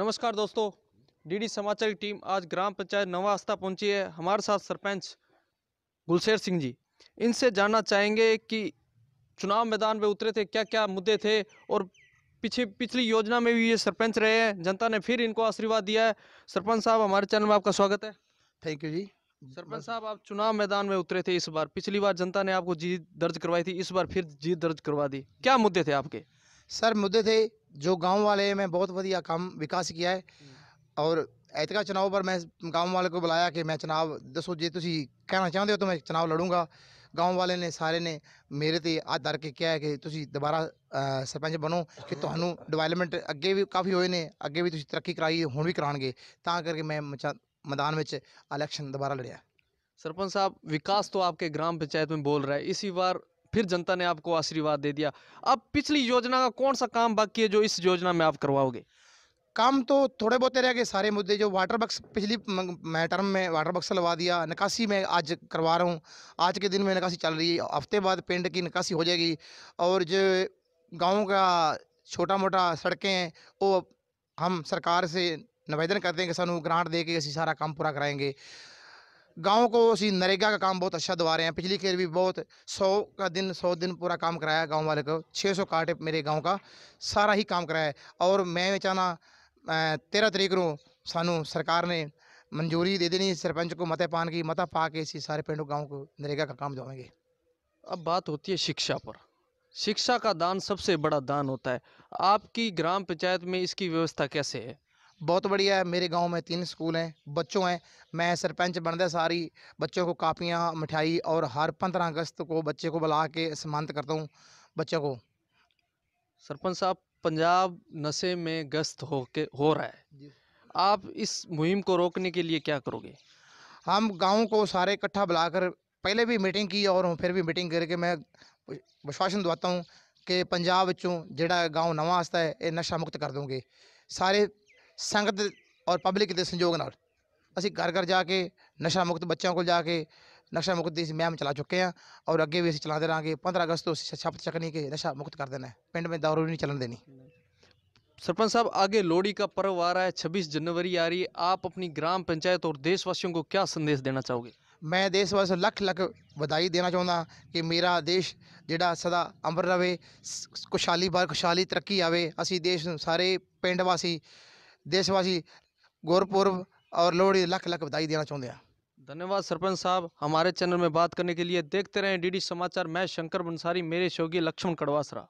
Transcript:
नमस्कार दोस्तों डीडी समाचार की टीम आज ग्राम पंचायत नवा आस्था पहुंची है हमारे साथ सरपंच गुलशेर सिंह जी इनसे जानना चाहेंगे कि चुनाव मैदान में उतरे थे क्या क्या मुद्दे थे और पीछे पिछली योजना में भी ये सरपंच रहे हैं जनता ने फिर इनको आशीर्वाद दिया है सरपंच साहब हमारे चैनल में आपका स्वागत है थैंक यू जी सरपंच साहब आप चुनाव मैदान में उतरे थे इस बार पिछली बार जनता ने आपको जीत दर्ज करवाई थी इस बार फिर जीत दर्ज करवा दी क्या मुद्दे थे आपके सर मुद्दे थे जो गांव वाले ਮੈਂ ਬਹੁਤ ਵਧੀਆ ਕੰਮ ਵਿਕਾਸ ਕੀਤਾ ਹੈ ਔਰ ਐਤਕਾ ਚਨਾਵ ਪਰ ਮੈਂ ਗਾਂਵ ਵਾਲੇ ਕੋ ਬੁਲਾਇਆ ਕਿ ਮੈਂ ਚਨਾਵ ਦੱਸੋ ਜੇ ਤੁਸੀਂ ਕਹਿਣਾ ਚਾਹੁੰਦੇ ਹੋ ਤਾਂ ਮੈਂ ਚਨਾਵ ਲੜੂੰਗਾ ਗਾਂਵ ਵਾਲੇ ਨੇ ਸਾਰੇ ਨੇ ਮੇਰੇ ਤੇ ਹੱਥ ਧਰ ਕੇ ਕਿਹਾ ਕਿ ਤੁਸੀਂ ਦੁਬਾਰਾ ਸਰਪੰਚ ਬਣੋ ਕਿ ਤੁਹਾਨੂੰ ਡਿਵੈਲਪਮੈਂਟ ਅੱਗੇ ਵੀ ਕਾਫੀ ਹੋਏ ਨੇ ਅੱਗੇ ਵੀ ਤੁਸੀਂ ਤਰੱਕੀ ਕਰਾਈ ਹੁਣ ਵੀ ਕਰਾਣਗੇ ਤਾਂ ਕਰਕੇ ਮੈਂ ਮੈਦਾਨ ਵਿੱਚ ਇਲੈਕਸ਼ਨ ਦੁਬਾਰਾ ਲੜਿਆ ਸਰਪੰਚ ਸਾਹਿਬ ਵਿਕਾਸ ਤੋਂ ਆਪਕੇ ਗ੍ਰਾਮ ਪੰਚਾਇਤ ਮੇਂ ਬੋਲ ਰਹਾ ਹੈ ਇਸੀ ਵਾਰ फिर जनता ने आपको आशीर्वाद दे दिया अब पिछली योजना का कौन सा काम बाकी है जो इस योजना में आप करवाओगे काम तो थोड़े बहुत रह गए सारे मुद्दे जो वाटर बक्स पिछली टर्म में वाटर बक्स लगा दिया निकासी में आज करवा रहा हूँ आज के दिन में निकासी चल रही है हफ्ते बाद पेंट की निकासी हो जाएगी और जो गाँव का छोटा मोटा सड़कें हैं वो हम सरकार से निवेदन करते हैं कि सू ग्रांट दे के सारा काम पूरा कराएंगे गाँव को उसी नरेगा का काम बहुत अच्छा दवा रहे हैं पिछली खेल भी बहुत सौ का दिन सौ दिन पूरा काम कराया गाँव वाले को छः सौ कार्ड मेरे गाँव का सारा ही काम कराया और मैं चाहना तेरह तरीक ਨੂੰ सानू सरकार ने मंजूरी दे देनी सरपंच को मते पान की मत पा के इसी सारे पेंडू गांव को नरेगा का काम जाएंगे अब बात होती है शिक्षा पर शिक्षा का दान सबसे बड़ा दान होता है आपकी ग्राम पंचायत में इसकी व्यवस्था कैसे है बहुत बढ़िया है मेरे गांव में तीन स्कूल हैं बच्चों हैं मैं सरपंच बनते सारी बच्चों को कापियाँ मिठाई और हर पंद्रह अगस्त को बच्चे को बुला के सम्मानित करता हूँ बच्चों को सरपंच साहब पंजाब नशे में गस्त हो के हो रहा है आप इस मुहिम को रोकने के लिए क्या करोगे हम गाँव को सारे इकट्ठा बुलाकर पहले भी मीटिंग की और फिर भी मीटिंग करके मैं विश्वासन दवाता हूँ कि पंजाब चों जोड़ा गाँव नवा आस्ता है ये नशा मुक्त कर दूँगे सारे संगत और पब्लिक के संयोग न असी घर घर जाके नशा मुक्त बच्चों को जाके नशा मुक्त की मुहम चला चुके हैं और अगे भी अं चलाते रहेंगे पंद्रह अगस्त तो अच्छी शपथ चकनी के नशा मुक्त कर देना है पिंड में दारू नहीं चलन देनी सरपंच साहब आगे लोहड़ी का पर्व आ रहा है छब्बीस जनवरी आ रही है आप अपनी ग्राम पंचायत और देशवासियों को क्या संदेश देना चाहोगे मैं देशवासियों लख लख बधाई देना चाहता कि मेरा देश जोड़ा सदा अमर रहे खुशहाली बार खुशहाली तरक्की आए असी देश सारे पिंड वासी देशवासी ਵਾਸੀ और लोहड़ी लख लख बधाई देना चाहते हैं धन्यवाद सरपंच साहब हमारे चैनल में बात करने के लिए देखते रहें डीडी समाचार मैं शंकर बंसारी मेरे शोगी लक्ष्मण कड़वासरा